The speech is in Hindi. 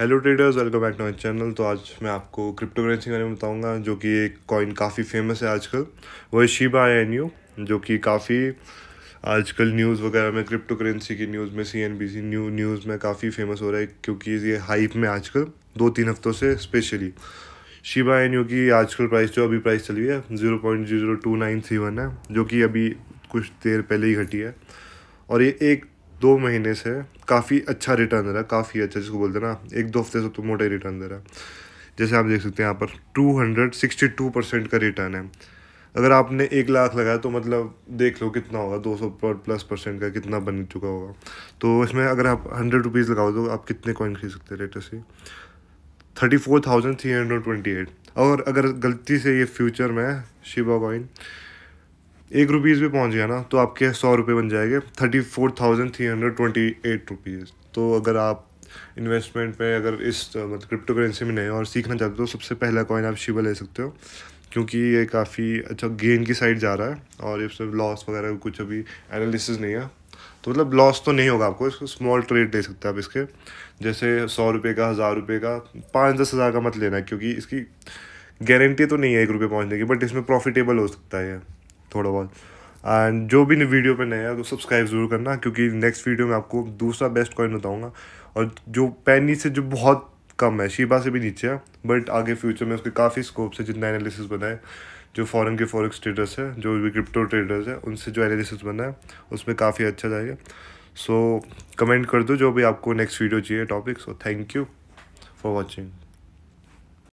hello traders welcome back to my channel तो आज मैं आपको क्रिप्टो करेंसी के बारे में बताऊंगा जो कि एक कॉइन काफ़ी फेमस है आजकल वो है शिबा एन यू जो कि काफ़ी आजकल न्यूज़ वगैरह में क्रिप्टो करेंसी की न्यूज़ में C N B C new news में काफ़ी फेमस हो रहा है क्योंकि ये हाइप में आजकल दो तीन हफ्तों से स्पेशली शिबा एन यू की आजकल प्राइस जो अभी प्राइस चली है zero point zero two nine three one है जो कि अभी कुछ देर पहले ही घटी है और ये एक दो महीने से काफ़ी अच्छा रिटर्न दे रहा है काफ़ी अच्छा जिसको बोलते हैं ना एक दो हफ्ते से तो मोटा रिटर्न दे रहा है जैसे आप देख सकते हैं यहाँ पर two hundred sixty two percent का रिटर्न है अगर आपने एक लाख लगाया तो मतलब देख लो कितना होगा दो सौ प्लस परसेंट का कितना बन चुका होगा तो इसमें अगर आप हंड्रेड रुपीज़ लगाओ तो आप कितने कॉइन खरीद सकते हैं लेटेस्ट से thirty four thousand three hundred twenty eight और अगर गलती से ये फ्यूचर में शिवा कॉइन एक रुपीज़ भी पहुंच गया ना तो आपके सौ रुपये बन जाएंगे thirty four thousand three hundred twenty eight rupees तो अगर आप इन्वेस्टमेंट में अगर इस मतलब क्रिप्टो करेंसी में नहीं और सीखना चाहते हो तो सबसे पहला कॉइन आप शिवा ले सकते हो क्योंकि ये काफ़ी अच्छा गेन की साइड जा रहा है और इसमें लॉस वगैरह कुछ अभी एनालिसिस नहीं है तो मतलब लॉस तो नहीं होगा आपको इसको स्मॉल ट्रेड ले सकते हैं आप इसके जैसे सौ रुपये का हज़ार रुपये का पाँच दस हज़ार का मत लेना है क्योंकि इसकी गारंटी तो नहीं है एक रुपये पहुँचने की बट इसमें प्रॉफिटेबल हो सकता है थोड़ा बहुत एंड जो भी वीडियो पर नया है तो सब्सक्राइब ज़रूर करना क्योंकि नेक्स्ट वीडियो में आपको दूसरा बेस्ट कॉइन बताऊँगा और जो पैनी से जो बहुत कम है शिबा से भी नीचे है बट आगे फ्यूचर में उसके काफ़ी स्कोप से जितना एनालिसिस बनाए जो फॉरेन के फॉरेक्स ट्रेडर्स है जो भी क्रिप्टो ट्रेडर्स है उनसे जो एनालिसिस बना है उसमें काफ़ी अच्छा जाएगा सो so, कमेंट कर दो जो भी आपको नेक्स्ट वीडियो चाहिए topics so thank you for watching